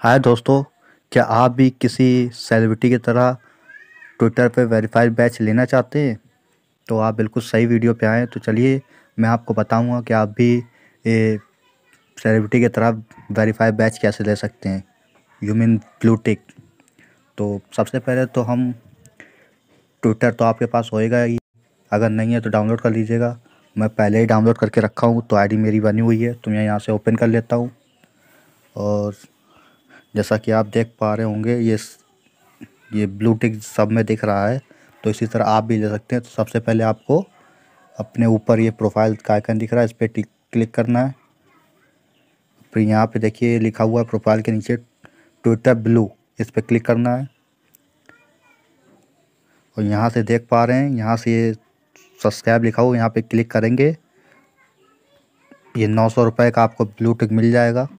हाय दोस्तों क्या आप भी किसी सेलिब्रिटी की तरह ट्विटर पर वेरीफाइड बैच लेना चाहते हैं तो आप बिल्कुल सही वीडियो पे आएँ तो चलिए मैं आपको बताऊंगा कि आप भी सेलिब्रिटी की तरह वेरीफाइड बैच कैसे ले सकते हैं यू मीन ब्लू टिक तो सबसे पहले तो हम ट्विटर तो आपके पास होएगा ही अगर नहीं है तो डाउनलोड कर लीजिएगा मैं पहले ही डाउनलोड करके रखा हूँ तो आईडी मेरी बनी हुई है तो मैं यहाँ से ओपन कर लेता हूँ और जैसा कि आप देख पा रहे होंगे ये ये ब्लू टिक सब में दिख रहा है तो इसी तरह आप भी ले सकते हैं तो सबसे पहले आपको अपने ऊपर ये प्रोफाइल का आइकन दिख रहा है इस पर क्लिक करना है फिर यहाँ पे देखिए लिखा हुआ है प्रोफाइल के नीचे ट्विटर ब्लू इस पर क्लिक करना है और यहाँ से देख पा रहे हैं यहाँ से ये सब्सक्राइब लिखा हुआ यहाँ पर क्लिक करेंगे ये नौ सौ रुपये का आपको ब्लू टिक मिल जाएगा